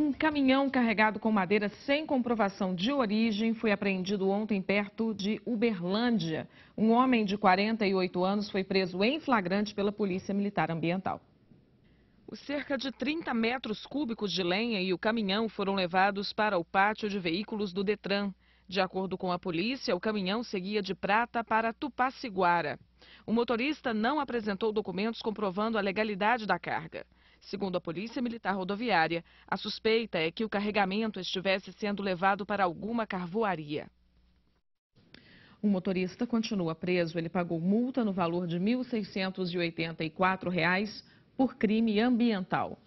Um caminhão carregado com madeira sem comprovação de origem foi apreendido ontem perto de Uberlândia. Um homem de 48 anos foi preso em flagrante pela Polícia Militar Ambiental. Os cerca de 30 metros cúbicos de lenha e o caminhão foram levados para o pátio de veículos do Detran. De acordo com a polícia, o caminhão seguia de Prata para Tupaciguara. O motorista não apresentou documentos comprovando a legalidade da carga. Segundo a Polícia Militar Rodoviária, a suspeita é que o carregamento estivesse sendo levado para alguma carvoaria. O motorista continua preso. Ele pagou multa no valor de R$ 1.684 por crime ambiental.